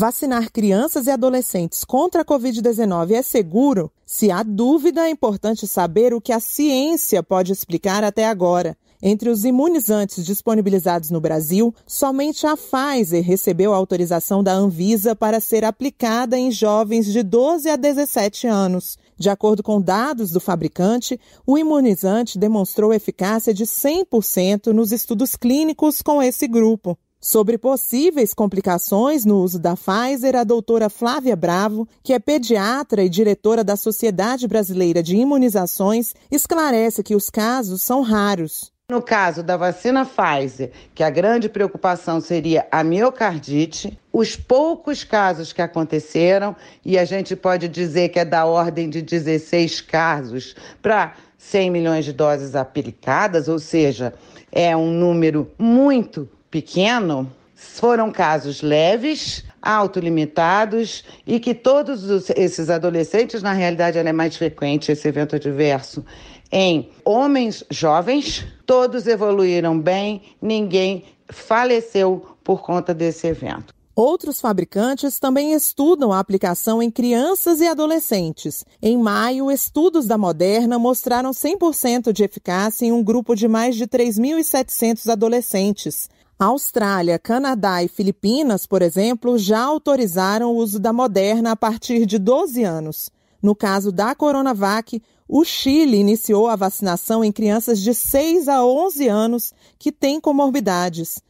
Vacinar crianças e adolescentes contra a Covid-19 é seguro? Se há dúvida, é importante saber o que a ciência pode explicar até agora. Entre os imunizantes disponibilizados no Brasil, somente a Pfizer recebeu a autorização da Anvisa para ser aplicada em jovens de 12 a 17 anos. De acordo com dados do fabricante, o imunizante demonstrou eficácia de 100% nos estudos clínicos com esse grupo. Sobre possíveis complicações no uso da Pfizer, a doutora Flávia Bravo, que é pediatra e diretora da Sociedade Brasileira de Imunizações, esclarece que os casos são raros. No caso da vacina Pfizer, que a grande preocupação seria a miocardite, os poucos casos que aconteceram, e a gente pode dizer que é da ordem de 16 casos para 100 milhões de doses aplicadas, ou seja, é um número muito pequeno, foram casos leves, autolimitados e que todos os, esses adolescentes, na realidade, é mais frequente esse evento adverso em homens jovens, todos evoluíram bem, ninguém faleceu por conta desse evento. Outros fabricantes também estudam a aplicação em crianças e adolescentes. Em maio, estudos da Moderna mostraram 100% de eficácia em um grupo de mais de 3.700 adolescentes. Austrália, Canadá e Filipinas, por exemplo, já autorizaram o uso da Moderna a partir de 12 anos. No caso da Coronavac, o Chile iniciou a vacinação em crianças de 6 a 11 anos que têm comorbidades.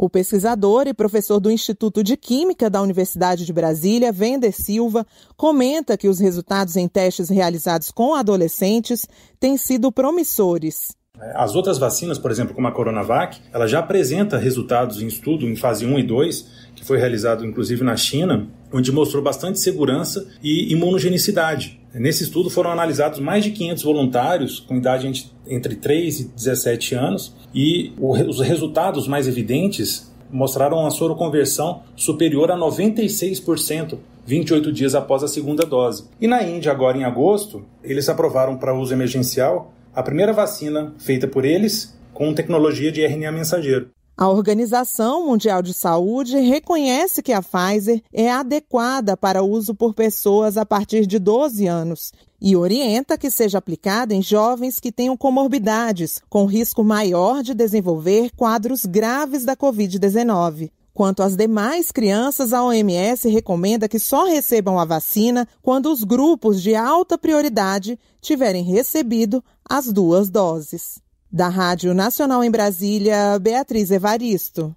O pesquisador e professor do Instituto de Química da Universidade de Brasília, Vender Silva, comenta que os resultados em testes realizados com adolescentes têm sido promissores. As outras vacinas, por exemplo, como a Coronavac, ela já apresenta resultados em estudo em fase 1 e 2, que foi realizado inclusive na China, onde mostrou bastante segurança e imunogenicidade. Nesse estudo foram analisados mais de 500 voluntários com idade entre 3 e 17 anos e os resultados mais evidentes mostraram uma soroconversão superior a 96%. 28 dias após a segunda dose. E na Índia, agora em agosto, eles aprovaram para uso emergencial a primeira vacina feita por eles com tecnologia de RNA mensageiro. A Organização Mundial de Saúde reconhece que a Pfizer é adequada para uso por pessoas a partir de 12 anos e orienta que seja aplicada em jovens que tenham comorbidades, com risco maior de desenvolver quadros graves da Covid-19. Quanto às demais crianças, a OMS recomenda que só recebam a vacina quando os grupos de alta prioridade tiverem recebido as duas doses. Da Rádio Nacional em Brasília, Beatriz Evaristo.